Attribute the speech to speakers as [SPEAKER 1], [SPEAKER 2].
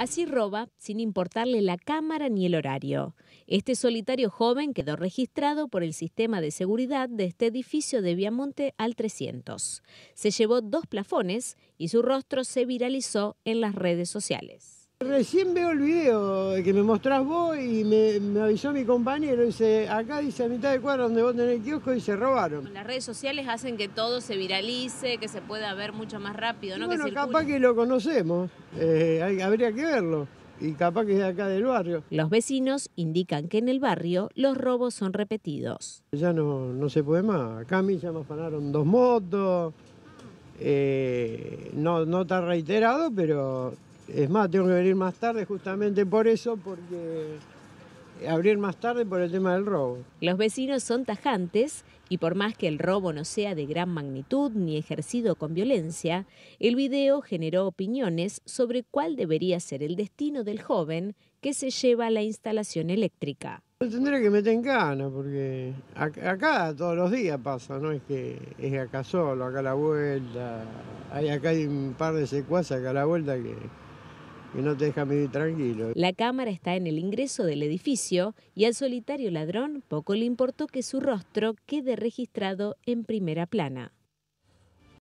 [SPEAKER 1] Así roba sin importarle la cámara ni el horario. Este solitario joven quedó registrado por el sistema de seguridad de este edificio de Viamonte al 300. Se llevó dos plafones y su rostro se viralizó en las redes sociales.
[SPEAKER 2] Recién veo el video que me mostrás vos y me, avisó mi compañero. Dice, acá dice a mitad de cuadro donde vos tenés el kiosco y se robaron.
[SPEAKER 3] Las redes sociales hacen que todo se viralice, que se pueda ver mucho más rápido, ¿no? Bueno, capaz
[SPEAKER 2] que lo conocemos. Eh,
[SPEAKER 1] habría que verlo y capaz que es de acá del barrio. Los vecinos indican que en el barrio los robos son repetidos.
[SPEAKER 2] Ya no, no se puede más. Acá a mí ya me afanaron dos motos. Eh, no, no está reiterado, pero es más, tengo que venir más tarde justamente por eso, porque abrir más tarde por el tema del robo. Los vecinos
[SPEAKER 1] son tajantes y por más que el robo no sea de gran magnitud ni ejercido con violencia, el video generó opiniones sobre cuál debería ser el destino del joven que se lleva a la instalación eléctrica.
[SPEAKER 2] Tendré que meter en cana, porque acá, todos los días pasa, no es que es acá solo, acá a la vuelta. Hay acá hay un par de secuaces acá a la vuelta que que no te deja tranquilo.
[SPEAKER 1] La cámara está en el ingreso del edificio y al solitario ladrón poco le importó que su rostro quede registrado en primera plana.